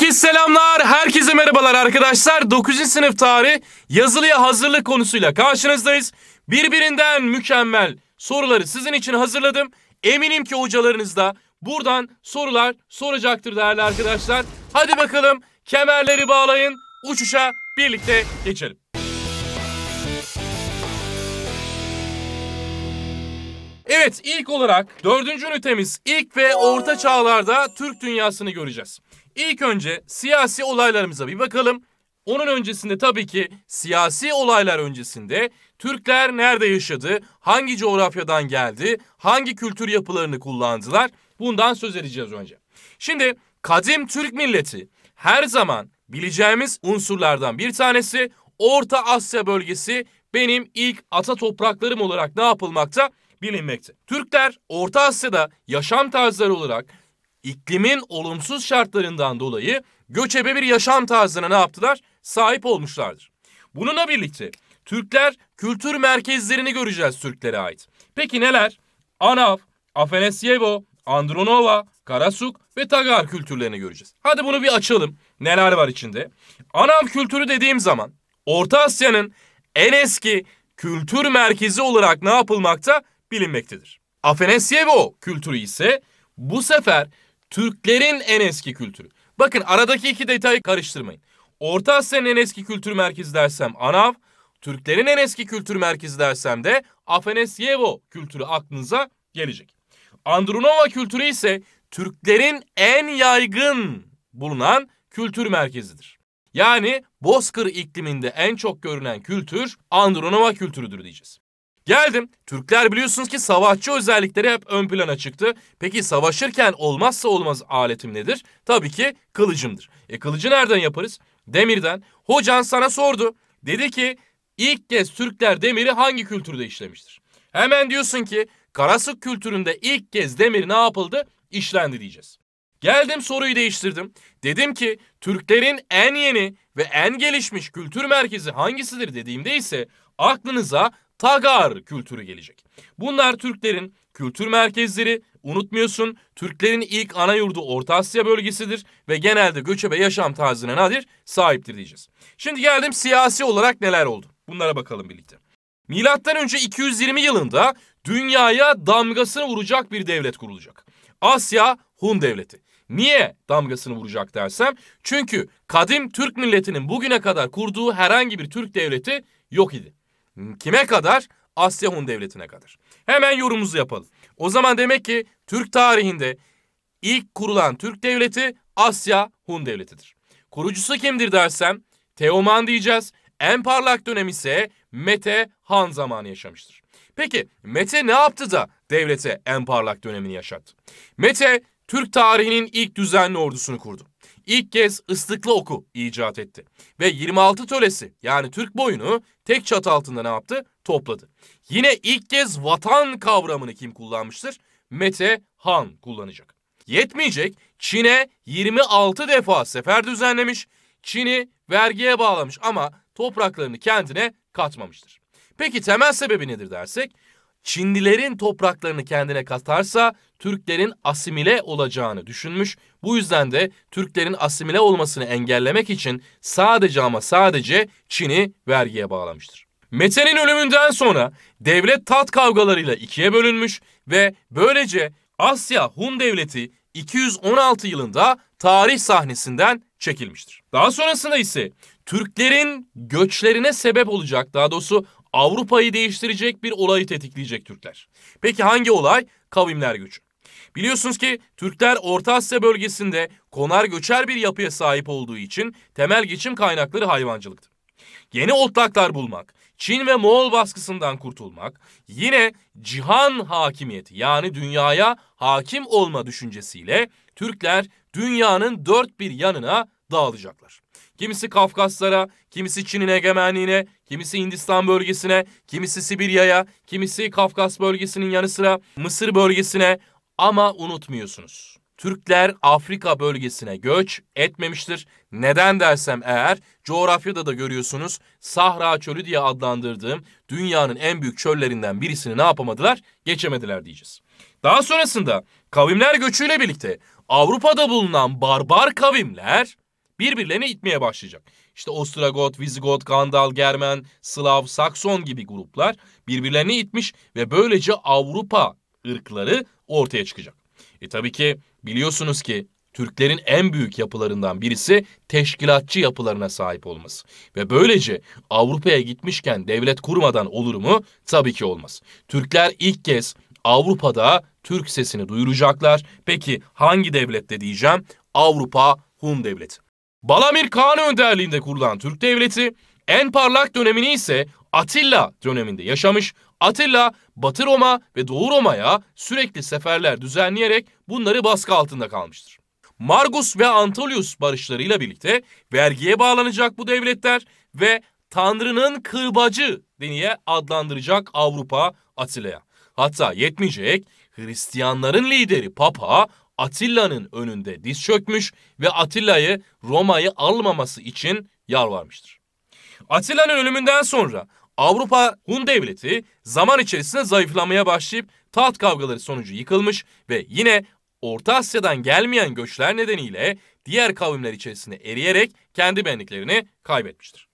Herkese selamlar, herkese merhabalar arkadaşlar. 9. sınıf tarih yazılıya hazırlık konusuyla karşınızdayız. Birbirinden mükemmel soruları sizin için hazırladım. Eminim ki hocalarınız da buradan sorular soracaktır değerli arkadaşlar. Hadi bakalım kemerleri bağlayın, uçuşa birlikte geçelim. Evet ilk olarak dördüncü ünitemiz ilk ve orta çağlarda Türk dünyasını göreceğiz. İlk önce siyasi olaylarımıza bir bakalım. Onun öncesinde tabii ki siyasi olaylar öncesinde Türkler nerede yaşadı, hangi coğrafyadan geldi, hangi kültür yapılarını kullandılar bundan söz edeceğiz önce. Şimdi kadim Türk milleti her zaman bileceğimiz unsurlardan bir tanesi Orta Asya bölgesi benim ilk ata topraklarım olarak ne yapılmakta? bilinmekte. Türkler Orta Asya'da yaşam tarzları olarak iklimin olumsuz şartlarından dolayı göçebe bir yaşam tarzına ne yaptılar? Sahip olmuşlardır. Bununla birlikte Türkler kültür merkezlerini göreceğiz Türklere ait. Peki neler? Anav, Afenasyevo, Andronova, Karasuk ve Tagar kültürlerini göreceğiz. Hadi bunu bir açalım. Neler var içinde? Anav kültürü dediğim zaman Orta Asya'nın en eski kültür merkezi olarak ne yapılmakta bilinmektedir. Afenasyevo kültürü ise bu sefer Türklerin en eski kültürü. Bakın aradaki iki detayı karıştırmayın. Orta Asya'nın en eski kültür merkezi dersem Anav, Türklerin en eski kültür merkezi dersem de Afenesyevo kültürü aklınıza gelecek. Andronova kültürü ise Türklerin en yaygın bulunan kültür merkezidir. Yani Bozkır ikliminde en çok görünen kültür Andronova kültürüdür diyeceğiz. Geldim. Türkler biliyorsunuz ki savaşçı özellikleri hep ön plana çıktı. Peki savaşırken olmazsa olmaz aletim nedir? Tabii ki kılıcımdır. E kılıcı nereden yaparız? Demirden. Hocan sana sordu. Dedi ki ilk kez Türkler demiri hangi kültürde işlemiştir? Hemen diyorsun ki Karasık kültüründe ilk kez demir ne yapıldı? İşlendi diyeceğiz. Geldim soruyu değiştirdim. Dedim ki Türklerin en yeni ve en gelişmiş kültür merkezi hangisidir dediğimde ise aklınıza Tagar kültürü gelecek. Bunlar Türklerin kültür merkezleri. Unutmuyorsun Türklerin ilk ana yurdu Orta Asya bölgesidir ve genelde göçebe yaşam tarzına nadir sahiptir diyeceğiz. Şimdi geldim siyasi olarak neler oldu? Bunlara bakalım birlikte. Milattan önce 220 yılında dünyaya damgasını vuracak bir devlet kurulacak. Asya Hun devleti. Niye damgasını vuracak dersem? Çünkü kadim Türk milletinin bugüne kadar kurduğu herhangi bir Türk devleti yok idi. Kime kadar? Asya Hun Devleti'ne kadar. Hemen yorumumuzu yapalım. O zaman demek ki Türk tarihinde ilk kurulan Türk Devleti Asya Hun Devleti'dir. Kurucusu kimdir dersem Teoman diyeceğiz. En parlak dönem ise Mete Han zamanı yaşamıştır. Peki Mete ne yaptı da devlete en parlak dönemini yaşattı? Mete Türk tarihinin ilk düzenli ordusunu kurdu ilk kez ıslıklı oku icat etti. Ve 26 tölesi yani Türk boyunu tek çatı altında ne yaptı? Topladı. Yine ilk kez vatan kavramını kim kullanmıştır? Mete Han kullanacak. Yetmeyecek Çin'e 26 defa sefer düzenlemiş, Çin'i vergiye bağlamış ama topraklarını kendine katmamıştır. Peki temel sebebi nedir dersek? Çinlilerin topraklarını kendine katarsa Türklerin asimile olacağını düşünmüş. Bu yüzden de Türklerin asimile olmasını engellemek için sadece ama sadece Çin'i vergiye bağlamıştır. Mete'nin ölümünden sonra devlet tat kavgalarıyla ikiye bölünmüş ve böylece Asya Hun Devleti 216 yılında tarih sahnesinden çekilmiştir. Daha sonrasında ise Türklerin göçlerine sebep olacak daha doğrusu Avrupa'yı değiştirecek bir olayı tetikleyecek Türkler. Peki hangi olay? Kavimler göçü. Biliyorsunuz ki Türkler Orta Asya bölgesinde konar göçer bir yapıya sahip olduğu için temel geçim kaynakları hayvancılıktı. Yeni otlaklar bulmak, Çin ve Moğol baskısından kurtulmak, yine cihan hakimiyeti yani dünyaya hakim olma düşüncesiyle Türkler dünyanın dört bir yanına dağılacaklar. Kimisi Kafkaslara, kimisi Çin'in egemenliğine, kimisi Hindistan bölgesine, kimisi Sibirya'ya, kimisi Kafkas bölgesinin yanı sıra Mısır bölgesine ama unutmuyorsunuz. Türkler Afrika bölgesine göç etmemiştir. Neden dersem eğer coğrafyada da görüyorsunuz Sahra Çölü diye adlandırdığım dünyanın en büyük çöllerinden birisini ne yapamadılar? Geçemediler diyeceğiz. Daha sonrasında kavimler göçüyle birlikte Avrupa'da bulunan barbar kavimler birbirlerini itmeye başlayacak. İşte Ostrogot, Visigot, Gandal, Germen, Slav, Sakson gibi gruplar birbirlerini itmiş ve böylece Avrupa ırkları ortaya çıkacak. E tabii ki biliyorsunuz ki Türklerin en büyük yapılarından birisi teşkilatçı yapılarına sahip olması. Ve böylece Avrupa'ya gitmişken devlet kurmadan olur mu? Tabii ki olmaz. Türkler ilk kez Avrupa'da Türk sesini duyuracaklar. Peki hangi devlette diyeceğim? Avrupa Hun Devleti. Balamir Kağan önderliğinde kurulan Türk Devleti en parlak dönemini ise Atilla döneminde yaşamış. Atilla Batı Roma ve Doğu Roma'ya sürekli seferler düzenleyerek bunları baskı altında kalmıştır. Margus ve Antolius barışlarıyla birlikte vergiye bağlanacak bu devletler ve Tanrı'nın kırbacı diye adlandıracak Avrupa Atilla'ya. Hatta yetmeyecek Hristiyanların lideri Papa Atilla'nın önünde diz çökmüş ve Atilla'yı Roma'yı almaması için yalvarmıştır. Atilla'nın ölümünden sonra Avrupa Hun devleti zaman içerisinde zayıflamaya başlayıp taht kavgaları sonucu yıkılmış ve yine Orta Asya'dan gelmeyen göçler nedeniyle diğer kavimler içerisinde eriyerek kendi benliklerini kaybetmiştir.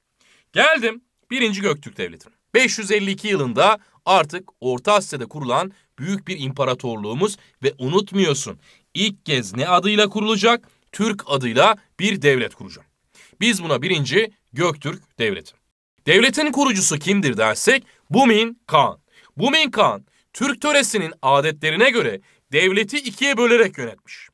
Geldim 1. Göktürk Devleti'ne. 552 yılında artık Orta Asya'da kurulan büyük bir imparatorluğumuz ve unutmuyorsun ilk kez ne adıyla kurulacak? Türk adıyla bir devlet kuracağım. Biz buna birinci Göktürk Devleti. Devletin kurucusu kimdir dersek Bumin Kağan. Bumin Kağan Türk töresinin adetlerine göre devleti ikiye bölerek yönetmiş.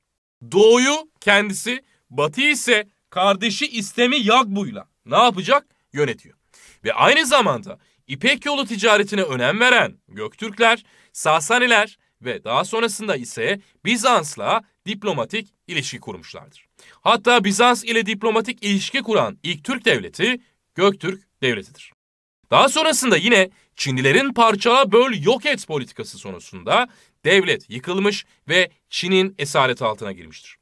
Doğuyu kendisi, batı ise kardeşi İstemi Yagbu'yla ne yapacak? Yönetiyor. Ve aynı zamanda İpek yolu ticaretine önem veren Göktürkler, Sasaniler, ve daha sonrasında ise Bizans'la diplomatik ilişki kurmuşlardır. Hatta Bizans ile diplomatik ilişki kuran ilk Türk devleti Göktürk devletidir. Daha sonrasında yine Çinlilerin parçala böl yok et politikası sonucunda devlet yıkılmış ve Çin'in esareti altına girmiştir.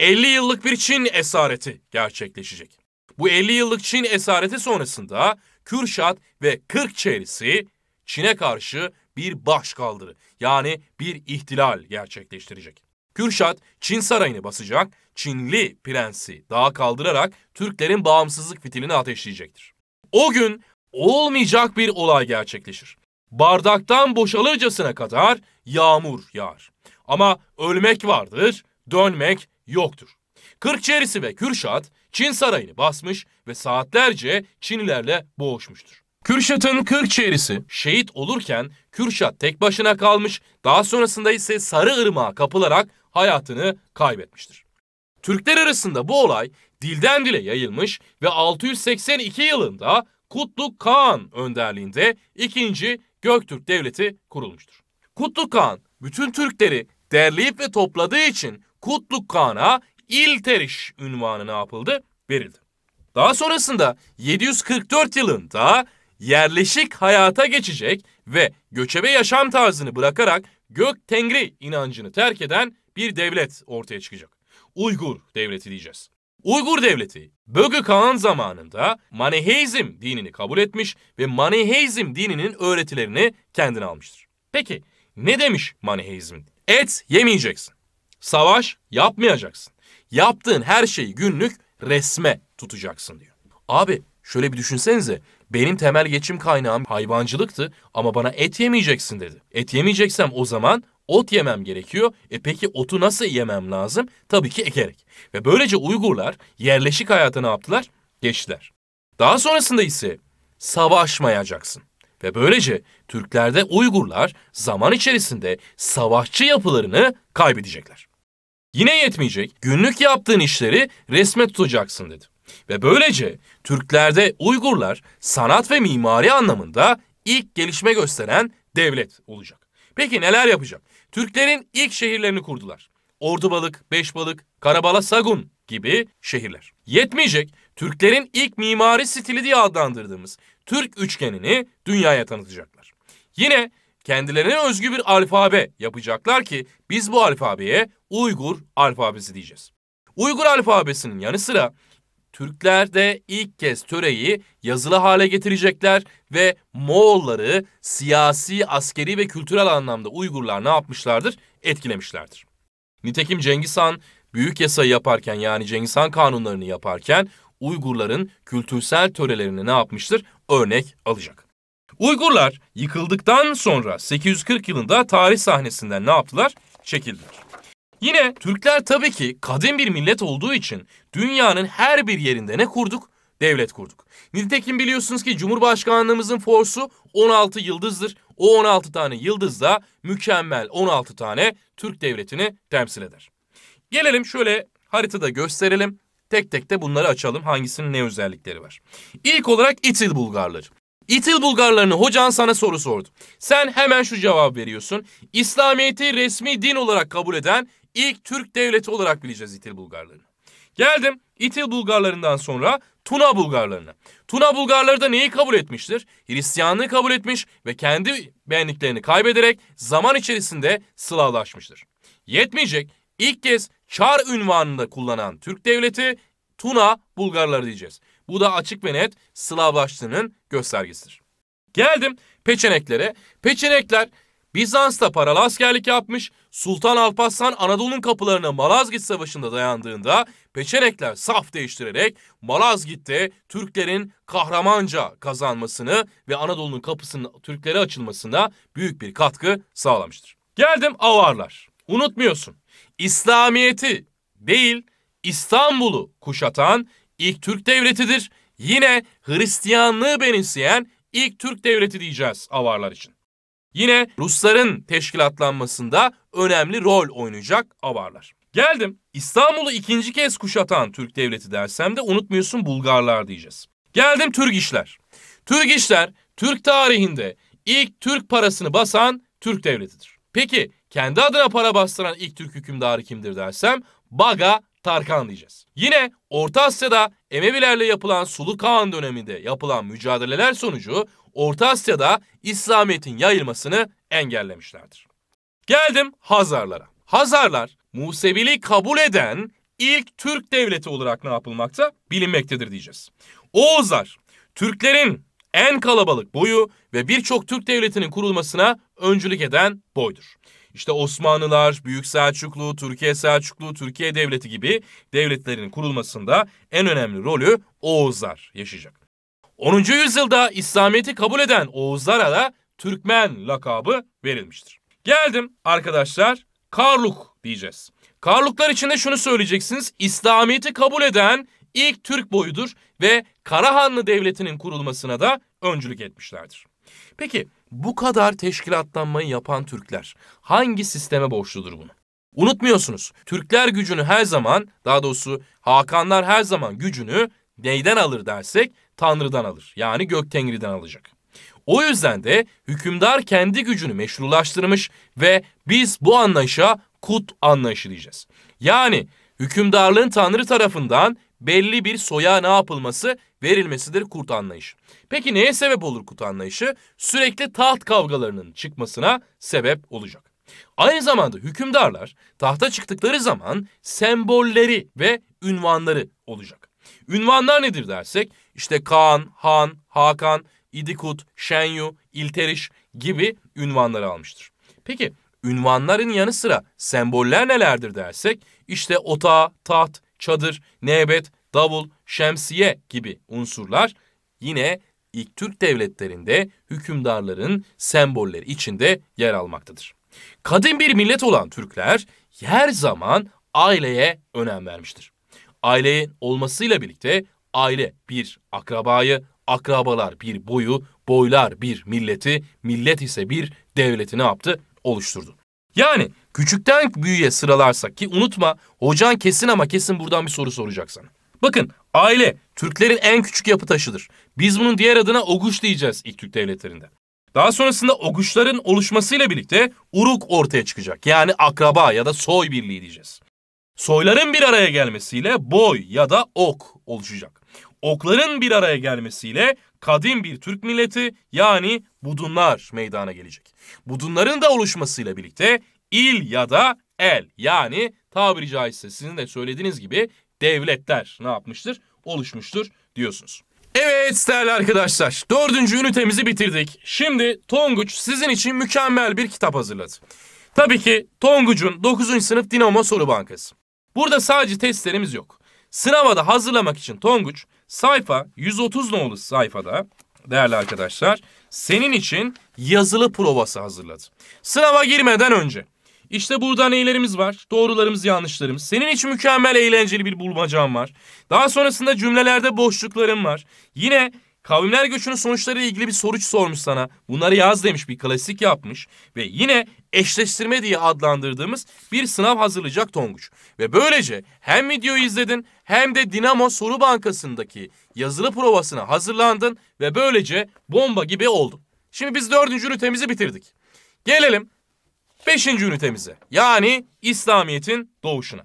50 yıllık bir Çin esareti gerçekleşecek. Bu 50 yıllık Çin esareti sonrasında Kürşat ve Kırkçehrisi Çin'e karşı bir başkaldırı yani bir ihtilal gerçekleştirecek. Kürşat Çin sarayını basacak, Çinli prensi dağa kaldırarak Türklerin bağımsızlık fitilini ateşleyecektir. O gün olmayacak bir olay gerçekleşir. Bardaktan boşalırcasına kadar yağmur yağar. Ama ölmek vardır, dönmek yoktur. Kırkçerisi ve Kürşat Çin sarayını basmış ve saatlerce Çinlilerle boğuşmuştur. Kürşat'ın Kırkçeğrisi şehit olurken Kürşat tek başına kalmış, daha sonrasında ise sarı Sarıırmak'a kapılarak hayatını kaybetmiştir. Türkler arasında bu olay dilden dile yayılmış ve 682 yılında Kutlu Kağan önderliğinde 2. Göktürk Devleti kurulmuştur. Kutlu Kağan bütün Türkleri derleyip ve topladığı için Kutlu Kağan'a İlteriş ünvanı ne yapıldı? Verildi. Daha sonrasında 744 yılında yerleşik hayata geçecek ve göçebe yaşam tarzını bırakarak gök tengri inancını terk eden bir devlet ortaya çıkacak. Uygur devleti diyeceğiz. Uygur devleti Bögü Kağan zamanında maniheizm dinini kabul etmiş ve maniheizm dininin öğretilerini kendine almıştır. Peki ne demiş maniheizm? Et yemeyeceksin. Savaş yapmayacaksın. Yaptığın her şeyi günlük resme tutacaksın diyor. Abi şöyle bir düşünsenize benim temel geçim kaynağım hayvancılıktı ama bana et yemeyeceksin dedi. Et yemeyeceksem o zaman ot yemem gerekiyor. E peki otu nasıl yemem lazım? Tabii ki ekerek. Ve böylece Uygurlar yerleşik hayata ne yaptılar? Geçtiler. Daha sonrasında ise savaşmayacaksın. Ve böylece Türklerde Uygurlar zaman içerisinde savaşçı yapılarını kaybedecekler. Yine yetmeyecek, günlük yaptığın işleri resme tutacaksın dedi. Ve böylece Türklerde Uygurlar sanat ve mimari anlamında ilk gelişme gösteren devlet olacak. Peki neler yapacak? Türklerin ilk şehirlerini kurdular. Ordubalık, Beşbalık, Karabala, Sagun gibi şehirler. Yetmeyecek, Türklerin ilk mimari stili diye adlandırdığımız Türk üçgenini dünyaya tanıtacaklar. Yine kendilerine özgü bir alfabe yapacaklar ki biz bu alfabeye Uygur alfabesi diyeceğiz. Uygur alfabesinin yanı sıra Türkler de ilk kez töreyi yazılı hale getirecekler ve Moğolları siyasi, askeri ve kültürel anlamda Uygurlar ne yapmışlardır? Etkilemişlerdir. Nitekim Cengiz Han büyük yasayı yaparken yani Cengiz Han kanunlarını yaparken Uygurların kültürsel törelerini ne yapmıştır? Örnek alacak. Uygurlar yıkıldıktan sonra 840 yılında tarih sahnesinden ne yaptılar? Çekildiler. Yine Türkler tabii ki kadim bir millet olduğu için dünyanın her bir yerinde ne kurduk? Devlet kurduk. Nitekim biliyorsunuz ki Cumhurbaşkanlığımızın forsu 16 yıldızdır. O 16 tane yıldız da mükemmel 16 tane Türk devletini temsil eder. Gelelim şöyle haritada gösterelim. Tek tek de bunları açalım hangisinin ne özellikleri var. İlk olarak İtil Bulgarları. İtil Bulgarlarını hocan sana soru sordu. Sen hemen şu cevap veriyorsun. İslamiyet'i resmi din olarak kabul eden ilk Türk devleti olarak bileceğiz İtil Bulgarlarını. Geldim İtil Bulgarlarından sonra Tuna Bulgarlarına. Tuna Bulgarları da neyi kabul etmiştir? Hristiyanlığı kabul etmiş ve kendi benliklerini kaybederek zaman içerisinde Slavlaşmıştır. Yetmeyecek ilk kez Çar ünvanında kullanan Türk devleti Tuna Bulgarları diyeceğiz. Bu da açık ve net Slavlaştığının göstergesidir. Geldim peçeneklere. Peçenekler Bizans'ta paralı askerlik yapmış, Sultan Alparslan Anadolu'nun kapılarına Malazgirt Savaşı'nda dayandığında Peçenekler saf değiştirerek Malazgirt'te Türklerin kahramanca kazanmasını ve Anadolu'nun kapısının Türklere açılmasına büyük bir katkı sağlamıştır. Geldim Avarlar. Unutmuyorsun. İslamiyeti değil İstanbul'u kuşatan ilk Türk devletidir. Yine Hristiyanlığı benimseyen ilk Türk devleti diyeceğiz avarlar için. Yine Rusların teşkilatlanmasında önemli rol oynayacak avarlar. Geldim. İstanbul'u ikinci kez kuşatan Türk devleti dersem de unutmuyorsun Bulgarlar diyeceğiz. Geldim Türk işler. Türk işler Türk tarihinde ilk Türk parasını basan Türk devletidir. Peki kendi adına para bastıran ilk Türk hükümdarı kimdir dersem Baga Tarkan diyeceğiz. Yine Orta Asya'da Emevilerle yapılan Sulu Kağan döneminde yapılan mücadeleler sonucu Orta Asya'da İslamiyet'in yayılmasını engellemişlerdir. Geldim Hazarlara. Hazarlar Museviliği kabul eden ilk Türk devleti olarak ne yapılmakta? Bilinmektedir diyeceğiz. Oğuzlar Türklerin en kalabalık boyu ve birçok Türk devletinin kurulmasına öncülük eden boydur. İşte Osmanlılar, Büyük Selçuklu, Türkiye Selçuklu, Türkiye Devleti gibi devletlerin kurulmasında en önemli rolü Oğuzlar yaşayacak. 10. yüzyılda İslamiyet'i kabul eden Oğuzlara da Türkmen lakabı verilmiştir. Geldim arkadaşlar Karluk diyeceğiz. Karluklar içinde şunu söyleyeceksiniz. İslamiyet'i kabul eden ilk Türk boyudur ve Karahanlı Devleti'nin kurulmasına da öncülük etmişlerdir. Peki bu kadar teşkilatlanmayı yapan Türkler hangi sisteme borçludur bunu? Unutmuyorsunuz. Türkler gücünü her zaman, daha doğrusu Hakanlar her zaman gücünü neyden alır dersek Tanrı'dan alır. Yani Göktengri'den alacak. O yüzden de hükümdar kendi gücünü meşrulaştırmış ve biz bu anlayışa kut anlayışı diyeceğiz. Yani hükümdarlığın Tanrı tarafından belli bir soya ne yapılması verilmesidir kurt anlayışı. Peki neye sebep olur kurt anlayışı? Sürekli taht kavgalarının çıkmasına sebep olacak. Aynı zamanda hükümdarlar tahta çıktıkları zaman sembolleri ve ünvanları olacak. Ünvanlar nedir dersek işte Kaan, Han, Hakan, İdikut, Şenyu, İlteriş gibi ünvanları almıştır. Peki ünvanların yanı sıra semboller nelerdir dersek işte ota, taht, çadır, nebet, davul, şemsiye gibi unsurlar yine ilk Türk devletlerinde hükümdarların sembolleri içinde yer almaktadır. Kadim bir millet olan Türkler her zaman aileye önem vermiştir. Ailenin olmasıyla birlikte aile bir akrabayı, akrabalar bir boyu, boylar bir milleti, millet ise bir devletini yaptı? Oluşturdu. Yani küçükten büyüğe sıralarsak ki unutma hocan kesin ama kesin buradan bir soru soracaksın. Bakın aile Türklerin en küçük yapı taşıdır. Biz bunun diğer adına Oguş diyeceğiz ilk Türk devletlerinde. Daha sonrasında Oguşların oluşmasıyla birlikte Uruk ortaya çıkacak. Yani akraba ya da soy birliği diyeceğiz. Soyların bir araya gelmesiyle boy ya da ok oluşacak. Okların bir araya gelmesiyle kadim bir Türk milleti yani Budunlar meydana gelecek. Budunların da oluşmasıyla birlikte il ya da el yani tabiri caizse sizin de söylediğiniz gibi devletler ne yapmıştır? Oluşmuştur diyorsunuz. Evet değerli arkadaşlar dördüncü ünitemizi bitirdik. Şimdi Tonguç sizin için mükemmel bir kitap hazırladı. Tabii ki Tonguç'un 9. sınıf Dinamo Soru Bankası. Burada sadece testlerimiz yok. Sınava hazırlamak için Tonguç sayfa 130 nolu sayfada değerli arkadaşlar senin için yazılı provası hazırladı. Sınava girmeden önce işte burada neylerimiz var? Doğrularımız, yanlışlarımız. Senin için mükemmel eğlenceli bir bulmacam var. Daha sonrasında cümlelerde boşluklarım var. Yine Kavimler göçünün sonuçları ile ilgili bir soruç sormuş sana. Bunları yaz demiş bir klasik yapmış. Ve yine eşleştirme diye adlandırdığımız bir sınav hazırlayacak Tonguç. Ve böylece hem videoyu izledin hem de Dinamo Soru Bankası'ndaki yazılı provasına hazırlandın ve böylece bomba gibi oldun. Şimdi biz dördüncü ünitemizi bitirdik. Gelelim Beşinci ünitemize yani İslamiyet'in doğuşuna.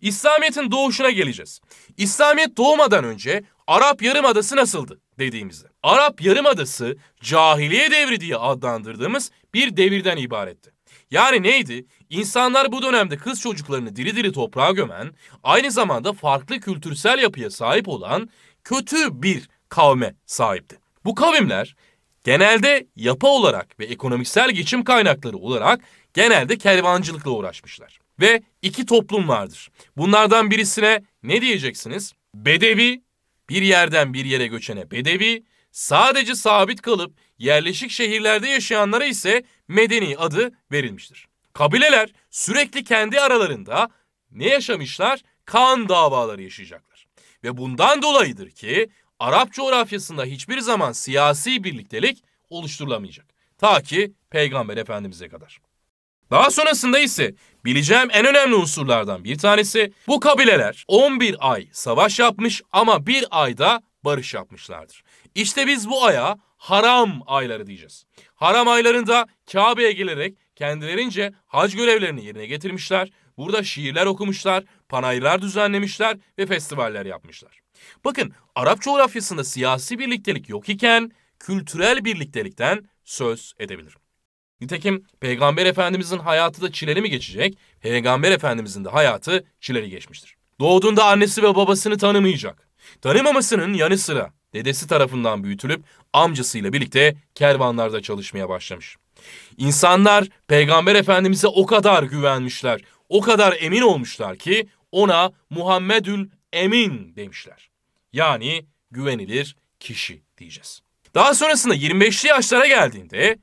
İslamiyet'in doğuşuna geleceğiz. İslamiyet doğmadan önce Arap Yarımadası nasıldı dediğimizde. Arap Yarımadası cahiliye devri diye adlandırdığımız bir devirden ibaretti. Yani neydi? İnsanlar bu dönemde kız çocuklarını diri diri toprağa gömen, aynı zamanda farklı kültürsel yapıya sahip olan kötü bir kavme sahipti. Bu kavimler genelde yapı olarak ve ekonomiksel geçim kaynakları olarak genelde kervancılıkla uğraşmışlar. Ve iki toplum vardır. Bunlardan birisine ne diyeceksiniz? Bedevi, bir yerden bir yere göçene bedevi, sadece sabit kalıp yerleşik şehirlerde yaşayanlara ise medeni adı verilmiştir. Kabileler sürekli kendi aralarında ne yaşamışlar? Kan davaları yaşayacaklar. Ve bundan dolayıdır ki Arap coğrafyasında hiçbir zaman siyasi birliktelik oluşturulamayacak. Ta ki Peygamber Efendimiz'e kadar. Daha sonrasında ise bileceğim en önemli unsurlardan bir tanesi bu kabileler 11 ay savaş yapmış ama bir ayda barış yapmışlardır. İşte biz bu aya haram ayları diyeceğiz. Haram aylarında Kabe'ye gelerek kendilerince hac görevlerini yerine getirmişler. Burada şiirler okumuşlar, panayırlar düzenlemişler ve festivaller yapmışlar. Bakın Arap coğrafyasında siyasi birliktelik yok iken kültürel birliktelikten söz edebilirim. Nitekim Peygamber Efendimizin hayatı da çileli mi geçecek? Peygamber Efendimizin de hayatı çileli geçmiştir. Doğduğunda annesi ve babasını tanımayacak. Tanımamasının yanı sıra dedesi tarafından büyütülüp amcasıyla birlikte kervanlarda çalışmaya başlamış. İnsanlar Peygamber Efendimiz'e o kadar güvenmişler, o kadar emin olmuşlar ki ona Muhammedül Emin demişler. Yani güvenilir kişi diyeceğiz. Daha sonrasında 25'li yaşlara geldiğinde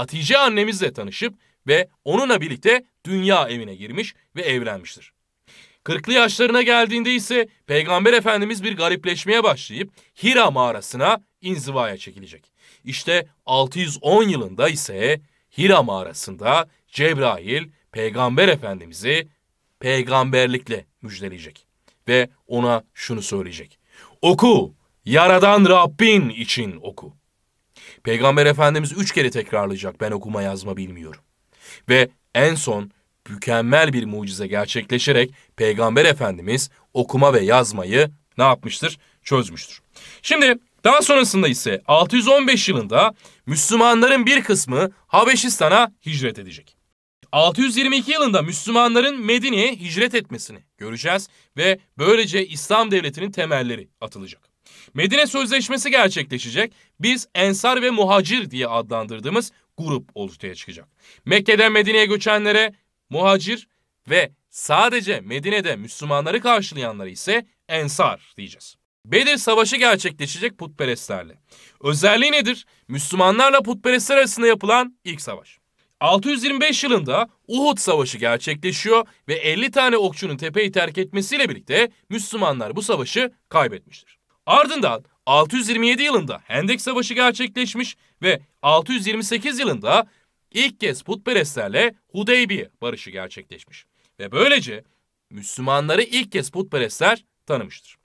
Hatice annemizle tanışıp ve onunla birlikte dünya evine girmiş ve evlenmiştir. Kırklı yaşlarına geldiğinde ise Peygamber Efendimiz bir garipleşmeye başlayıp Hira mağarasına inzivaya çekilecek. İşte 610 yılında ise Hira mağarasında Cebrail Peygamber Efendimiz'i peygamberlikle müjdeleyecek ve ona şunu söyleyecek. Oku, yaradan Rabbin için oku. Peygamber Efendimiz üç kere tekrarlayacak ben okuma yazma bilmiyorum. Ve en son mükemmel bir mucize gerçekleşerek Peygamber Efendimiz okuma ve yazmayı ne yapmıştır? Çözmüştür. Şimdi daha sonrasında ise 615 yılında Müslümanların bir kısmı Habeşistan'a hicret edecek. 622 yılında Müslümanların Medine'ye hicret etmesini göreceğiz ve böylece İslam devletinin temelleri atılacak. Medine Sözleşmesi gerçekleşecek. Biz Ensar ve Muhacir diye adlandırdığımız grup ortaya çıkacak. Mekke'den Medine'ye göçenlere Muhacir ve sadece Medine'de Müslümanları karşılayanlara ise Ensar diyeceğiz. Bedir Savaşı gerçekleşecek putperestlerle. Özelliği nedir? Müslümanlarla putperestler arasında yapılan ilk savaş. 625 yılında Uhud Savaşı gerçekleşiyor ve 50 tane okçunun tepeyi terk etmesiyle birlikte Müslümanlar bu savaşı kaybetmiştir. Ardından 627 yılında Hendek Savaşı gerçekleşmiş ve 628 yılında ilk kez putperestlerle Hudeybiye barışı gerçekleşmiş. Ve böylece Müslümanları ilk kez putperestler tanımıştır.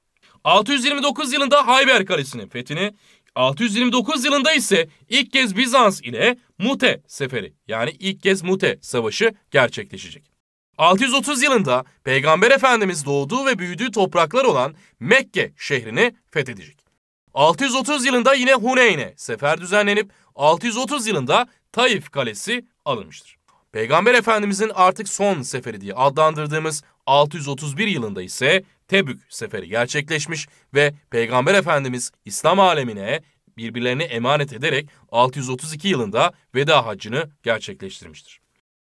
629 yılında Hayber Kalesi'nin fethini, 629 yılında ise ilk kez Bizans ile Mute Seferi yani ilk kez Mute Savaşı gerçekleşecek. 630 yılında Peygamber Efendimiz doğduğu ve büyüdüğü topraklar olan Mekke şehrini fethedecek. 630 yılında yine Huneyn'e sefer düzenlenip 630 yılında Taif Kalesi alınmıştır. Peygamber Efendimizin artık son seferi diye adlandırdığımız 631 yılında ise Tebük seferi gerçekleşmiş ve Peygamber Efendimiz İslam alemine birbirlerini emanet ederek 632 yılında veda haccını gerçekleştirmiştir.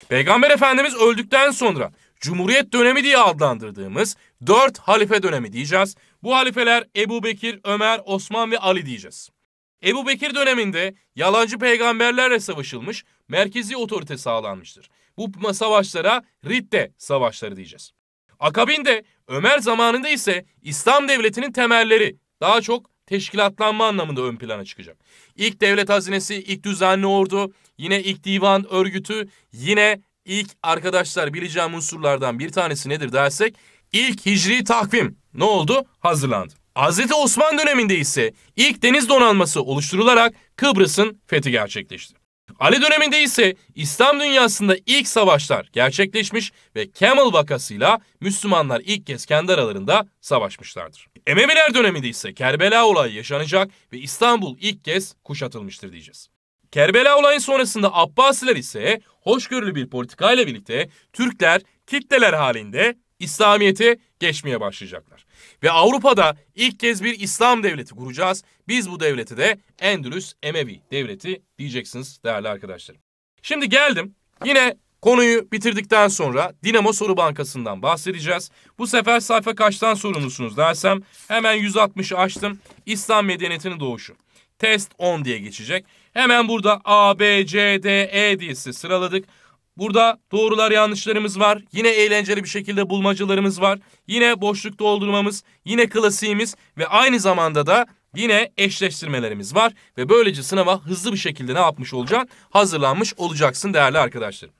Peygamber Efendimiz öldükten sonra Cumhuriyet dönemi diye adlandırdığımız dört halife dönemi diyeceğiz. Bu halifeler Ebu Bekir, Ömer, Osman ve Ali diyeceğiz. Ebu Bekir döneminde yalancı peygamberlerle savaşılmış, merkezi otorite sağlanmıştır. Bu savaşlara Ridde savaşları diyeceğiz. Akabinde Ömer zamanında ise İslam devletinin temelleri daha çok teşkilatlanma anlamında ön plana çıkacak. İlk devlet hazinesi, ilk düzenli ordu, Yine ilk divan örgütü, yine ilk arkadaşlar bileceğim unsurlardan bir tanesi nedir dersek ilk hicri takvim ne oldu? Hazırlandı. Hz. Osman döneminde ise ilk deniz donanması oluşturularak Kıbrıs'ın fethi gerçekleşti. Ali döneminde ise İslam dünyasında ilk savaşlar gerçekleşmiş ve Kemal vakasıyla Müslümanlar ilk kez kendi aralarında savaşmışlardır. Emeviler döneminde ise Kerbela olayı yaşanacak ve İstanbul ilk kez kuşatılmıştır diyeceğiz. Kerbela olayın sonrasında Abbasiler ise hoşgörülü bir politikayla birlikte Türkler kitleler halinde İslamiyet'e geçmeye başlayacaklar. Ve Avrupa'da ilk kez bir İslam devleti kuracağız. Biz bu devleti de Endülüs Emevi devleti diyeceksiniz değerli arkadaşlarım. Şimdi geldim yine konuyu bitirdikten sonra Dinamo Soru Bankası'ndan bahsedeceğiz. Bu sefer sayfa kaçtan sorumlusunuz dersem hemen 160'ı açtım. İslam medeniyetinin doğuşu. Test 10 diye geçecek. Hemen burada A, B, C, D, E diye sıraladık. Burada doğrular yanlışlarımız var. Yine eğlenceli bir şekilde bulmacalarımız var. Yine boşluk doldurmamız, yine klasiğimiz ve aynı zamanda da yine eşleştirmelerimiz var. Ve böylece sınava hızlı bir şekilde ne yapmış olacaksın? Hazırlanmış olacaksın değerli arkadaşlarım.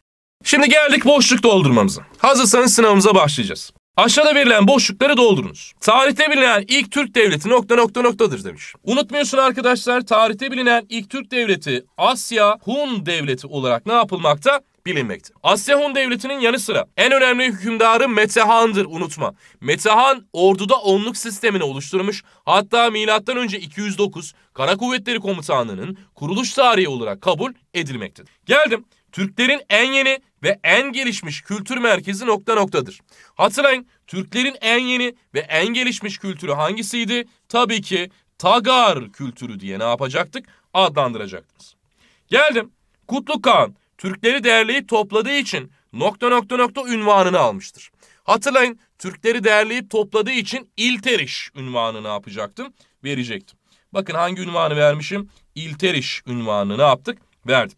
Şimdi geldik boşluk doldurmamıza. Hazırsanız sınavımıza başlayacağız. Aşağıda verilen boşlukları doldurunuz. Tarihte bilinen ilk Türk devleti nokta nokta noktadır demiş. Unutmuyorsun arkadaşlar tarihte bilinen ilk Türk devleti Asya Hun devleti olarak ne yapılmakta? bilinmekte. Asya Hun Devleti'nin yanı sıra en önemli hükümdarı Metehan'dır unutma. Metehan orduda onluk sistemini oluşturmuş. Hatta milattan önce 209 Kara Kuvvetleri Komutanlığı'nın kuruluş tarihi olarak kabul edilmektedir. Geldim Türklerin en yeni ve en gelişmiş kültür merkezi nokta noktadır. Hatırlayın Türklerin en yeni ve en gelişmiş kültürü hangisiydi? Tabii ki Tagar kültürü diye ne yapacaktık? Adlandıracaktınız. Geldim. Kutlu Kağan Türkleri değerleyip topladığı için nokta nokta nokta ünvanını almıştır. Hatırlayın Türkleri değerleyip topladığı için İlteriş ünvanını ne yapacaktım? Verecektim. Bakın hangi ünvanı vermişim? İlteriş ünvanını ne yaptık? Verdik.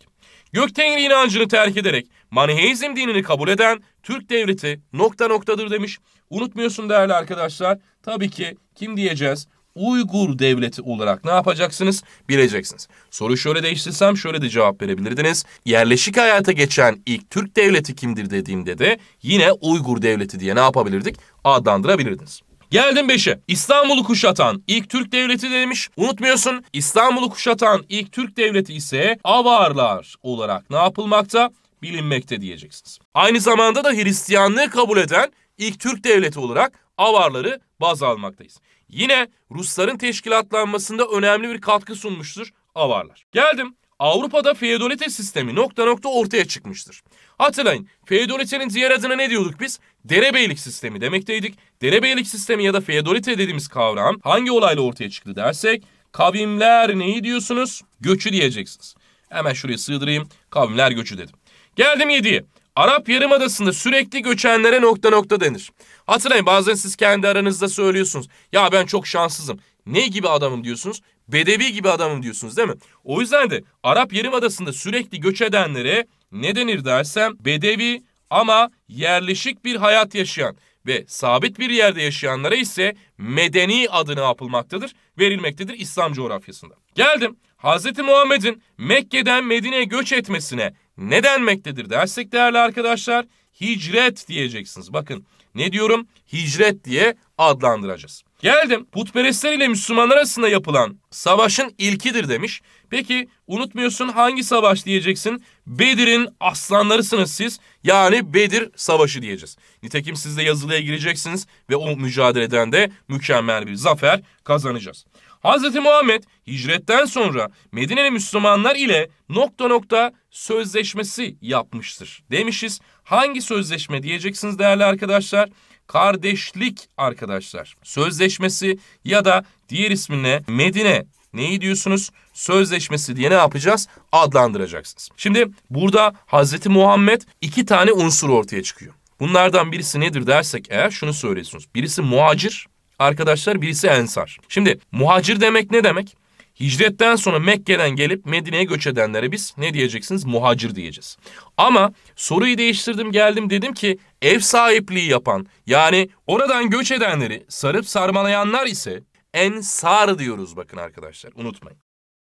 Göktengri inancını terk ederek Maniheizm dinini kabul eden Türk devleti nokta noktadır demiş. Unutmuyorsun değerli arkadaşlar. Tabii ki kim diyeceğiz? Uygur devleti olarak ne yapacaksınız? Bileceksiniz. Soru şöyle değiştirsem şöyle de cevap verebilirdiniz. Yerleşik hayata geçen ilk Türk devleti kimdir dediğimde de yine Uygur devleti diye ne yapabilirdik? Adlandırabilirdiniz. Geldim 5'e. İstanbul'u kuşatan ilk Türk devleti demiş. Unutmuyorsun İstanbul'u kuşatan ilk Türk devleti ise Avarlar olarak ne yapılmakta? bilinmekte diyeceksiniz. Aynı zamanda da Hristiyanlığı kabul eden ilk Türk devleti olarak Avarları baz almaktayız. Yine Rusların teşkilatlanmasında önemli bir katkı sunmuştur Avarlar. Geldim Avrupa'da feodalite sistemi nokta nokta ortaya çıkmıştır. Hatırlayın feodalitenin diğer adına ne diyorduk biz? Derebeylik sistemi demekteydik. Derebeylik sistemi ya da feodalite dediğimiz kavram hangi olayla ortaya çıktı dersek kavimler neyi diyorsunuz? Göçü diyeceksiniz. Hemen şuraya sığdırayım kavimler göçü dedim. Geldim yediye. Arap Yarımadası'nda sürekli göçenlere nokta nokta denir. Hatırlayın bazen siz kendi aranızda söylüyorsunuz. Ya ben çok şanssızım. Ne gibi adamım diyorsunuz? Bedevi gibi adamım diyorsunuz değil mi? O yüzden de Arap Yarımadası'nda sürekli göç edenlere ne denir dersem bedevi ama yerleşik bir hayat yaşayan ve sabit bir yerde yaşayanlara ise medeni adını yapılmaktadır, verilmektedir İslam coğrafyasında. Geldim Hz. Muhammed'in Mekke'den Medine'ye göç etmesine ne denmektedir dersek değerli arkadaşlar hicret diyeceksiniz. Bakın ne diyorum hicret diye adlandıracağız. Geldim putperestler ile Müslümanlar arasında yapılan savaşın ilkidir demiş. Peki unutmuyorsun hangi savaş diyeceksin? Bedir'in aslanlarısınız siz yani Bedir savaşı diyeceğiz. Nitekim siz de yazılıya gireceksiniz ve o mücadeleden de mükemmel bir zafer kazanacağız. Hz. Muhammed hicretten sonra Medine'li Müslümanlar ile nokta nokta sözleşmesi yapmıştır. Demişiz hangi sözleşme diyeceksiniz değerli arkadaşlar? Kardeşlik arkadaşlar. Sözleşmesi ya da diğer isminle Medine neyi diyorsunuz? Sözleşmesi diye ne yapacağız? Adlandıracaksınız. Şimdi burada Hz. Muhammed iki tane unsur ortaya çıkıyor. Bunlardan birisi nedir dersek eğer şunu söylüyorsunuz. Birisi muhacir, arkadaşlar birisi Ensar. Şimdi muhacir demek ne demek? Hicretten sonra Mekke'den gelip Medine'ye göç edenlere biz ne diyeceksiniz? Muhacir diyeceğiz. Ama soruyu değiştirdim geldim dedim ki ev sahipliği yapan yani oradan göç edenleri sarıp sarmalayanlar ise ensar diyoruz bakın arkadaşlar unutmayın.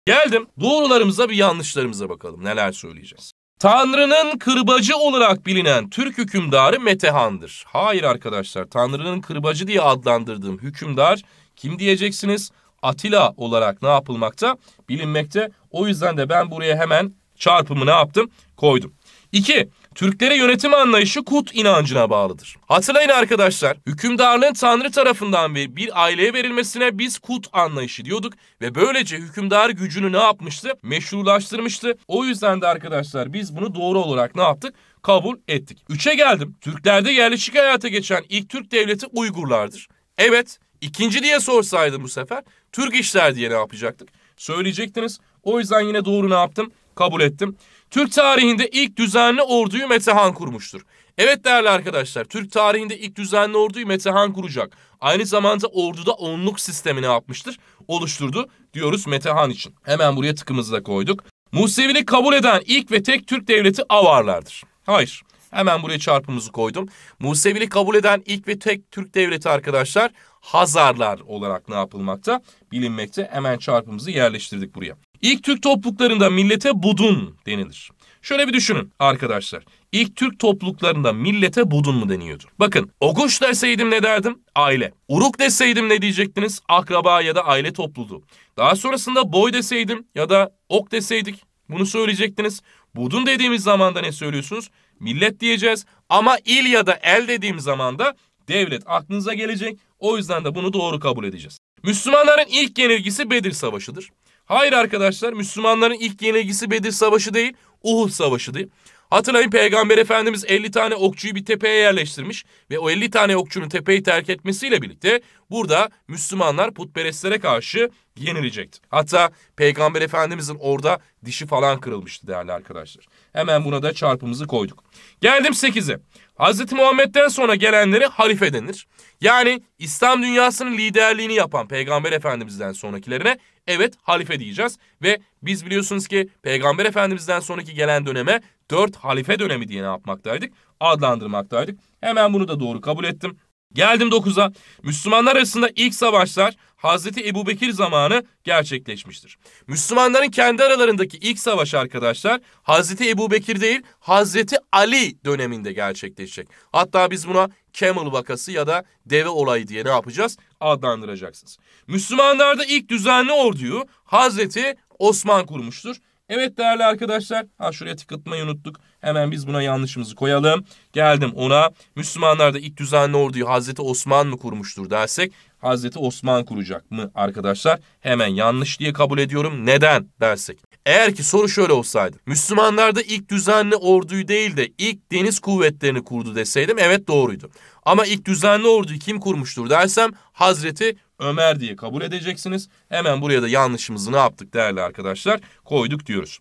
Geldim doğrularımıza bir yanlışlarımıza bakalım neler söyleyeceğiz. Tanrı'nın kırbacı olarak bilinen Türk hükümdarı Metehan'dır. Hayır arkadaşlar Tanrı'nın kırbacı diye adlandırdığım hükümdar kim diyeceksiniz? Atila olarak ne yapılmakta? Bilinmekte. O yüzden de ben buraya hemen çarpımı ne yaptım? Koydum. 2. Türklere yönetim anlayışı kut inancına bağlıdır. Hatırlayın arkadaşlar, hükümdarlığın Tanrı tarafından ve bir aileye verilmesine biz kut anlayışı diyorduk ve böylece hükümdar gücünü ne yapmıştı? Meşrulaştırmıştı. O yüzden de arkadaşlar biz bunu doğru olarak ne yaptık? Kabul ettik. Üçe geldim. Türklerde yerleşik hayata geçen ilk Türk devleti Uygurlardır. Evet, ikinci diye sorsaydım bu sefer Türk işler diye ne yapacaktık? Söyleyecektiniz. O yüzden yine doğru ne yaptım? Kabul ettim. Türk tarihinde ilk düzenli orduyu Metehan kurmuştur. Evet değerli arkadaşlar, Türk tarihinde ilk düzenli orduyu Metehan kuracak. Aynı zamanda orduda onluk sistemini yapmıştır, oluşturdu diyoruz Metehan için. Hemen buraya tıkımızı da koyduk. Musevili kabul eden ilk ve tek Türk devleti Avarlardır. Hayır. Hemen buraya çarpımızı koydum. Musevili kabul eden ilk ve tek Türk devleti arkadaşlar Hazarlar olarak ne yapılmakta? Bilinmekte. Hemen çarpımızı yerleştirdik buraya. İlk Türk topluluklarında millete budun denilir. Şöyle bir düşünün arkadaşlar. İlk Türk topluluklarında millete budun mu deniyordu? Bakın oguş deseydim ne derdim? Aile. Uruk deseydim ne diyecektiniz? Akraba ya da aile topluluğu. Daha sonrasında boy deseydim ya da ok deseydik bunu söyleyecektiniz. Budun dediğimiz zamanda ne söylüyorsunuz? Millet diyeceğiz ama il ya da el dediğim zamanda devlet aklınıza gelecek. O yüzden de bunu doğru kabul edeceğiz. Müslümanların ilk yenilgisi Bedir Savaşı'dır. Hayır arkadaşlar Müslümanların ilk yenilgisi Bedir Savaşı değil Uhud Savaşı değil. Hatırlayın Peygamber Efendimiz 50 tane okçuyu bir tepeye yerleştirmiş ve o 50 tane okçunun tepeyi terk etmesiyle birlikte burada Müslümanlar putperestlere karşı yenilecekti. Hatta Peygamber Efendimizin orada dişi falan kırılmıştı değerli arkadaşlar. Hemen buna da çarpımızı koyduk. Geldim 8'e. Hazreti Muhammed'den sonra gelenleri halife denir. Yani İslam dünyasının liderliğini yapan Peygamber Efendimiz'den sonrakilerine Evet halife diyeceğiz ve biz biliyorsunuz ki Peygamber Efendimiz'den sonraki gelen döneme dört halife dönemi diye ne yapmaktaydık? Adlandırmaktaydık. Hemen bunu da doğru kabul ettim. Geldim 9'a. Müslümanlar arasında ilk savaşlar Hazreti Ebubekir zamanı gerçekleşmiştir. Müslümanların kendi aralarındaki ilk savaş arkadaşlar Hazreti Ebubekir değil Hazreti Ali döneminde gerçekleşecek. Hatta biz buna Camel vakası ya da deve olayı diye ne yapacağız? adlandıracaksınız. Müslümanlarda ilk düzenli orduyu Hazreti Osman kurmuştur. Evet değerli arkadaşlar. Ha şuraya tıklatmayı unuttuk. Hemen biz buna yanlışımızı koyalım. Geldim ona. Müslümanlarda ilk düzenli orduyu Hazreti Osman mı kurmuştur dersek Hazreti Osman kuracak mı arkadaşlar? Hemen yanlış diye kabul ediyorum. Neden dersek? Eğer ki soru şöyle olsaydı. Müslümanlar da ilk düzenli orduyu değil de ilk deniz kuvvetlerini kurdu deseydim evet doğruydu. Ama ilk düzenli orduyu kim kurmuştur dersem Hazreti Ömer diye kabul edeceksiniz. Hemen buraya da yanlışımızı ne yaptık değerli arkadaşlar koyduk diyoruz.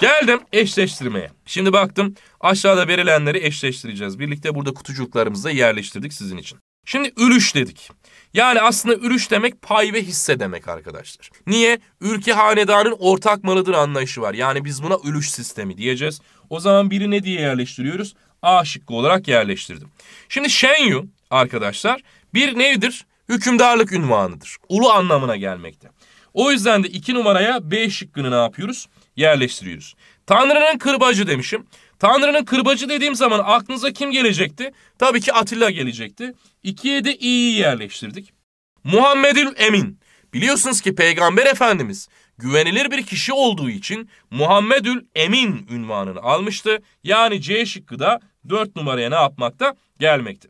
Geldim eşleştirmeye. Şimdi baktım aşağıda verilenleri eşleştireceğiz. Birlikte burada kutucuklarımızı da yerleştirdik sizin için. Şimdi ülüş dedik. Yani aslında ürüş demek pay ve hisse demek arkadaşlar. Niye? Ülke hanedanın ortak malıdır anlayışı var. Yani biz buna ürüş sistemi diyeceğiz. O zaman biri ne diye yerleştiriyoruz? A şıkkı olarak yerleştirdim. Şimdi Shenyu arkadaşlar bir nevidir Hükümdarlık ünvanıdır. Ulu anlamına gelmekte. O yüzden de iki numaraya B şıkkını ne yapıyoruz? Yerleştiriyoruz. Tanrı'nın kırbacı demişim. Tanrı'nın kırbacı dediğim zaman aklınıza kim gelecekti? Tabii ki Atilla gelecekti. İkiye de iyi yerleştirdik. Muhammedül Emin. Biliyorsunuz ki Peygamber Efendimiz güvenilir bir kişi olduğu için Muhammedül Emin ünvanını almıştı. Yani C şıkkı da 4 numaraya ne yapmakta? Gelmekte.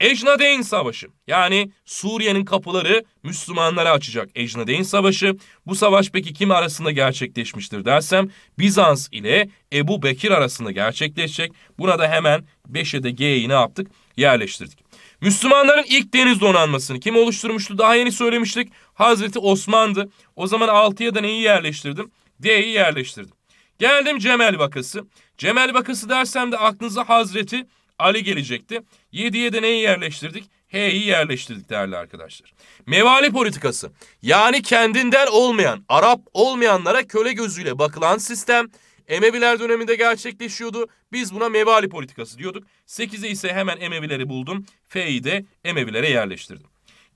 Ejnadeyn Savaşı yani Suriye'nin kapıları Müslümanlara açacak Ejnadeyn Savaşı. Bu savaş peki kim arasında gerçekleşmiştir dersem Bizans ile Ebu Bekir arasında gerçekleşecek. Buna da hemen 5'e de G'yi ne yaptık yerleştirdik. Müslümanların ilk deniz donanmasını kim oluşturmuştu daha yeni söylemiştik. Hazreti Osman'dı. O zaman 6'ya da neyi yerleştirdim? D'yi yerleştirdim. Geldim Cemel vakası. Cemel vakası dersem de aklınıza Hazreti Ali gelecekti. 7'ye de neyi yerleştirdik? H'yi yerleştirdik değerli arkadaşlar. Mevali politikası yani kendinden olmayan, Arap olmayanlara köle gözüyle bakılan sistem Emeviler döneminde gerçekleşiyordu. Biz buna mevali politikası diyorduk. 8'e ise hemen Emevileri buldum. F'yi de Emevilere yerleştirdim.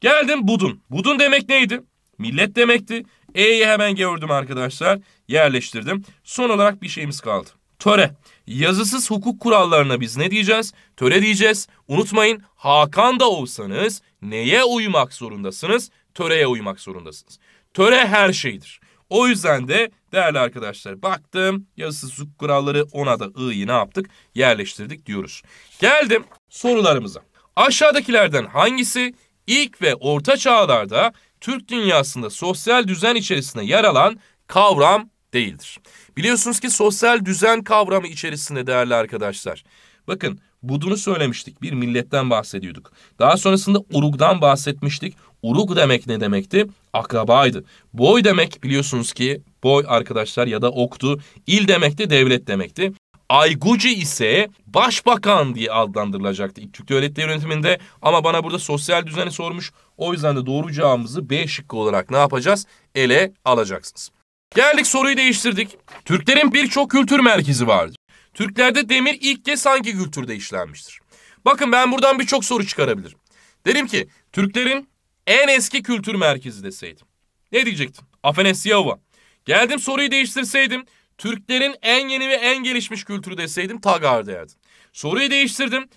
Geldim Budun. Budun demek neydi? Millet demekti. E'yi hemen gördüm arkadaşlar. Yerleştirdim. Son olarak bir şeyimiz kaldı töre. Yazısız hukuk kurallarına biz ne diyeceğiz? Töre diyeceğiz. Unutmayın Hakan da olsanız neye uymak zorundasınız? Töreye uymak zorundasınız. Töre her şeydir. O yüzden de değerli arkadaşlar baktım yazısız hukuk kuralları ona da i'yi ne yaptık? Yerleştirdik diyoruz. Geldim sorularımıza. Aşağıdakilerden hangisi ilk ve orta çağlarda Türk dünyasında sosyal düzen içerisinde yer alan kavram değildir? Biliyorsunuz ki sosyal düzen kavramı içerisinde değerli arkadaşlar. Bakın budunu söylemiştik. Bir milletten bahsediyorduk. Daha sonrasında urugdan bahsetmiştik. Uruk demek ne demekti? Akrabaydı. Boy demek biliyorsunuz ki boy arkadaşlar ya da oktu. İl demek de devlet demekti. Ayguci ise başbakan diye adlandırılacaktı ilk Türk Devlet Yönetimi'nde. Ama bana burada sosyal düzeni sormuş. O yüzden de doğru cevabımızı B şıkkı olarak ne yapacağız? Ele alacaksınız. Geldik soruyu değiştirdik. Türklerin birçok kültür merkezi vardır. Türklerde demir ilk kez hangi kültürde işlenmiştir? Bakın ben buradan birçok soru çıkarabilirim. Derim ki Türklerin en eski kültür merkezi deseydim. Ne diyecektim? Afanasyova. Geldim soruyu değiştirseydim. Türklerin en yeni ve en gelişmiş kültürü deseydim Tagar derdim. Soruyu değiştirdim.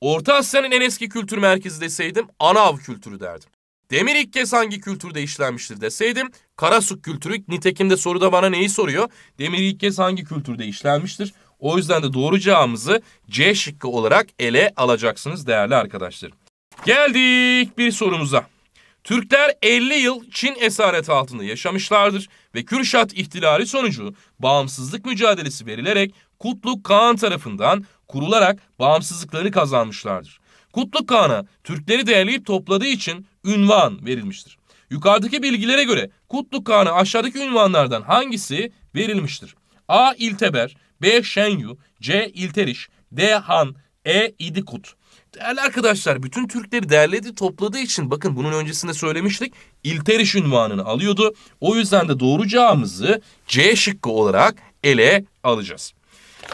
Orta Asya'nın en eski kültür merkezi deseydim Anav kültürü derdim. Demir ilk kez hangi kültürde işlenmiştir deseydim Karasuk kültürü nitekim de soruda bana neyi soruyor? Demir ilk kez hangi kültürde işlenmiştir? O yüzden de doğru cevabımızı C şıkkı olarak ele alacaksınız değerli arkadaşlar. Geldik bir sorumuza. Türkler 50 yıl Çin esareti altında yaşamışlardır ve Kürşat ihtilali sonucu bağımsızlık mücadelesi verilerek Kutlu Kağan tarafından kurularak bağımsızlıklarını kazanmışlardır. Kutluk Kağan'a Türkleri değerleyip topladığı için ünvan verilmiştir. Yukarıdaki bilgilere göre Kutluk Kağan'a aşağıdaki ünvanlardan hangisi verilmiştir? A. İlteber, B. Şenyu, C. İlteriş, D. Han, E. İdikut. Değerli arkadaşlar bütün Türkleri derledi topladığı için bakın bunun öncesinde söylemiştik İlteriş ünvanını alıyordu. O yüzden de doğru cevabımızı C şıkkı olarak ele alacağız.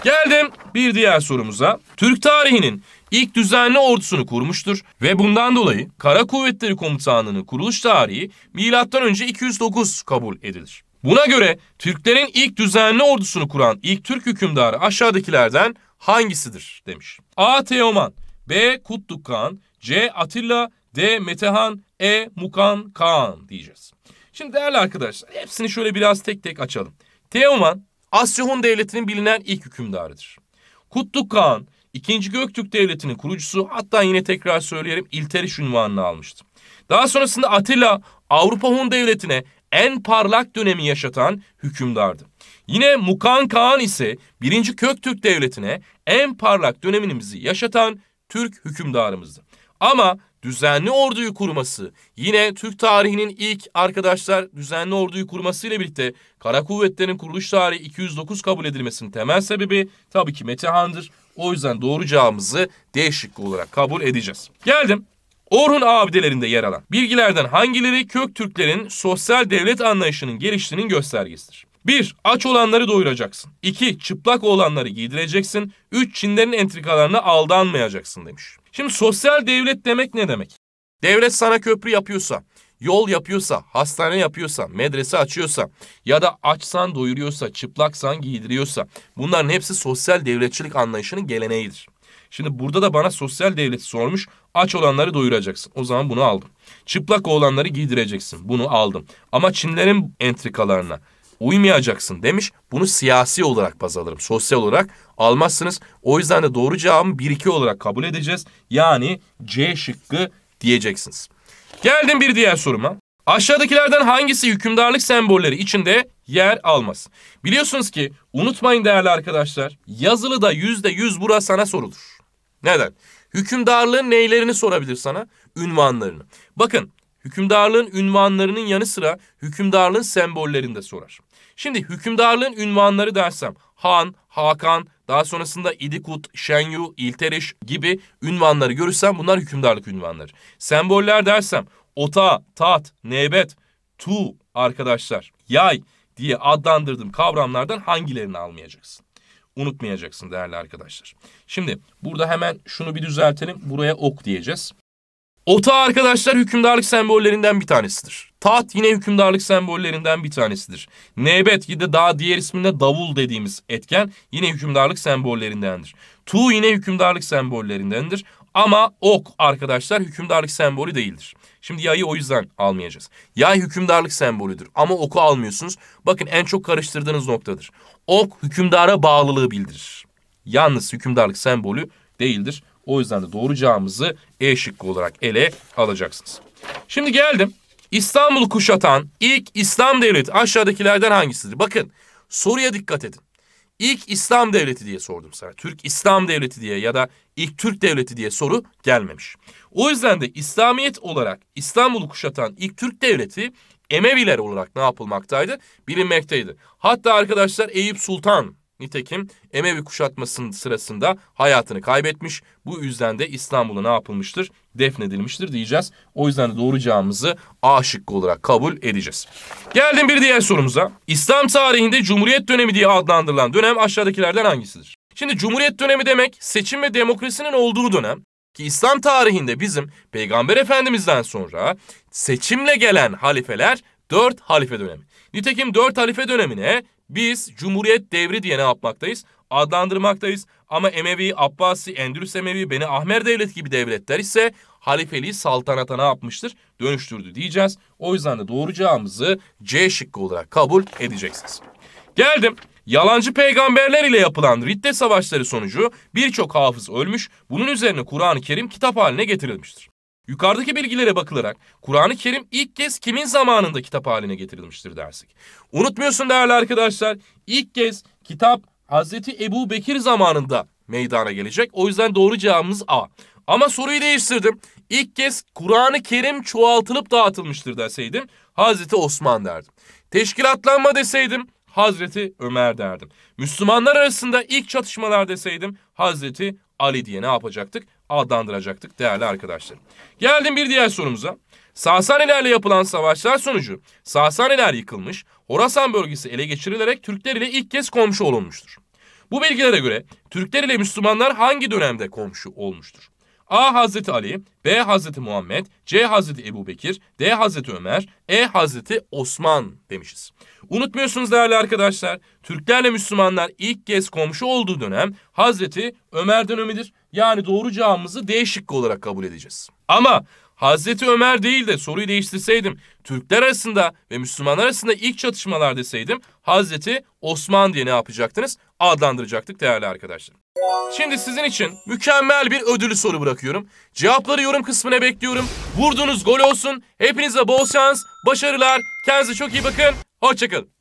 Geldim bir diğer sorumuza. Türk tarihinin ilk düzenli ordusunu kurmuştur ve bundan dolayı Kara Kuvvetleri Komutanlığı'nın kuruluş tarihi M.Ö. 209 kabul edilir. Buna göre Türklerin ilk düzenli ordusunu kuran ilk Türk hükümdarı aşağıdakilerden hangisidir demiş. A. Teoman B. Kutluk Kağan C. Atilla D. Metehan E. Mukan Kağan diyeceğiz. Şimdi değerli arkadaşlar hepsini şöyle biraz tek tek açalım. Teoman Asyahun Devleti'nin bilinen ilk hükümdarıdır. Kutluk Kağan İkinci Göktürk Devleti'nin kurucusu hatta yine tekrar söyleyelim İlteriş ünvanını almıştı. Daha sonrasında Atilla Avrupa Hun Devleti'ne en parlak dönemi yaşatan hükümdardı. Yine Mukan Kağan ise 1. Köktürk Devleti'ne en parlak dönemimizi yaşatan Türk hükümdarımızdı. Ama düzenli orduyu kurması yine Türk tarihinin ilk arkadaşlar düzenli orduyu kurması ile birlikte kara kuvvetlerin kuruluş tarihi 209 kabul edilmesinin temel sebebi tabii ki Metehan'dır. O yüzden doğru cevabımızı D şıkkı olarak kabul edeceğiz. Geldim. Orhun abidelerinde yer alan bilgilerden hangileri Köktürklerin sosyal devlet anlayışının geliştiğinin göstergesidir? 1. Aç olanları doyuracaksın. 2. Çıplak olanları giydireceksin. 3. Çinlerin entrikalarına aldanmayacaksın demiş. Şimdi sosyal devlet demek ne demek? Devlet sana köprü yapıyorsa, yol yapıyorsa, hastane yapıyorsa, medrese açıyorsa ya da açsan doyuruyorsa, çıplaksan giydiriyorsa bunların hepsi sosyal devletçilik anlayışının geleneğidir. Şimdi burada da bana sosyal devlet sormuş. Aç olanları doyuracaksın. O zaman bunu aldım. Çıplak olanları giydireceksin. Bunu aldım. Ama Çinlerin entrikalarına uymayacaksın demiş. Bunu siyasi olarak baz alırım. Sosyal olarak almazsınız. O yüzden de doğru cevabı 1-2 olarak kabul edeceğiz. Yani C şıkkı diyeceksiniz. Geldim bir diğer soruma. Aşağıdakilerden hangisi hükümdarlık sembolleri içinde yer almaz? Biliyorsunuz ki unutmayın değerli arkadaşlar yazılı da yüzde yüz bura sana sorulur. Neden? Hükümdarlığın neylerini sorabilir sana? Ünvanlarını. Bakın hükümdarlığın ünvanlarının yanı sıra hükümdarlığın sembollerini de sorar. Şimdi hükümdarlığın ünvanları dersem Han, Hakan, daha sonrasında İdikut, Şenyu, İlteriş gibi ünvanları görürsem bunlar hükümdarlık ünvanları. Semboller dersem ota, tat, nebet, tu arkadaşlar, yay diye adlandırdığım kavramlardan hangilerini almayacaksın? Unutmayacaksın değerli arkadaşlar. Şimdi burada hemen şunu bir düzeltelim. Buraya ok diyeceğiz. Ota arkadaşlar hükümdarlık sembollerinden bir tanesidir. Taht yine hükümdarlık sembollerinden bir tanesidir. Nebet yine daha diğer isminde davul dediğimiz etken yine hükümdarlık sembollerindendir. Tu yine hükümdarlık sembollerindendir. Ama ok arkadaşlar hükümdarlık sembolü değildir. Şimdi yayı o yüzden almayacağız. Yay hükümdarlık sembolüdür ama oku almıyorsunuz. Bakın en çok karıştırdığınız noktadır. Ok hükümdara bağlılığı bildirir. Yalnız hükümdarlık sembolü değildir. O yüzden de doğru cevabımızı E şıkkı olarak ele alacaksınız. Şimdi geldim. İstanbul'u kuşatan ilk İslam devleti aşağıdakilerden hangisidir? Bakın soruya dikkat edin. İlk İslam devleti diye sordum sana. Türk İslam devleti diye ya da ilk Türk devleti diye soru gelmemiş. O yüzden de İslamiyet olarak İstanbul'u kuşatan ilk Türk devleti Emeviler olarak ne yapılmaktaydı? Bilinmekteydi. Hatta arkadaşlar Eyüp Sultan Nitekim Emevi kuşatmasının sırasında hayatını kaybetmiş. Bu yüzden de İstanbul'a ne yapılmıştır? Defnedilmiştir diyeceğiz. O yüzden de doğru A şıkkı olarak kabul edeceğiz. Geldim bir diğer sorumuza. İslam tarihinde Cumhuriyet dönemi diye adlandırılan dönem aşağıdakilerden hangisidir? Şimdi Cumhuriyet dönemi demek seçim ve demokrasinin olduğu dönem. Ki İslam tarihinde bizim Peygamber Efendimiz'den sonra seçimle gelen halifeler 4 halife dönemi. Nitekim 4 halife dönemine biz Cumhuriyet devri diye ne yapmaktayız? Adlandırmaktayız. Ama Emevi, Abbasi, Endülüs Emevi, Beni Ahmer devlet gibi devletler ise halifeliği saltanata ne yapmıştır? Dönüştürdü diyeceğiz. O yüzden de doğuracağımızı C şıkkı olarak kabul edeceksiniz. Geldim. Yalancı peygamberler ile yapılan ridde savaşları sonucu birçok hafız ölmüş, bunun üzerine Kur'an-ı Kerim kitap haline getirilmiştir. Yukarıdaki bilgilere bakılarak Kur'an-ı Kerim ilk kez kimin zamanında kitap haline getirilmiştir dersek. Unutmuyorsun değerli arkadaşlar ilk kez kitap Hazreti Ebu Bekir zamanında meydana gelecek. O yüzden doğru cevabımız A. Ama soruyu değiştirdim. İlk kez Kur'an-ı Kerim çoğaltılıp dağıtılmıştır deseydim Hazreti Osman derdim. Teşkilatlanma deseydim Hazreti Ömer derdim. Müslümanlar arasında ilk çatışmalar deseydim Hazreti Ali diye ne yapacaktık? adlandıracaktık değerli arkadaşlar. Geldim bir diğer sorumuza. Sasanilerle yapılan savaşlar sonucu Sasaniler yıkılmış, Horasan bölgesi ele geçirilerek Türkler ile ilk kez komşu olunmuştur. Bu bilgilere göre Türkler ile Müslümanlar hangi dönemde komşu olmuştur? A. Hazreti Ali, B. Hazreti Muhammed, C. Hazreti Ebu Bekir, D. Hazreti Ömer, E. Hazreti Osman demişiz. Unutmuyorsunuz değerli arkadaşlar, Türklerle Müslümanlar ilk kez komşu olduğu dönem Hazreti Ömer dönemidir. Yani doğru cevabımızı D şıkkı olarak kabul edeceğiz. Ama Hazreti Ömer değil de soruyu değiştirseydim Türkler arasında ve Müslümanlar arasında ilk çatışmalar deseydim Hazreti Osman diye ne yapacaktınız? Adlandıracaktık değerli arkadaşlar. Şimdi sizin için mükemmel bir ödülü soru bırakıyorum. Cevapları yorum kısmına bekliyorum. Vurduğunuz gol olsun. Hepinize bol şans, başarılar. Kendinize çok iyi bakın. Hoşçakalın.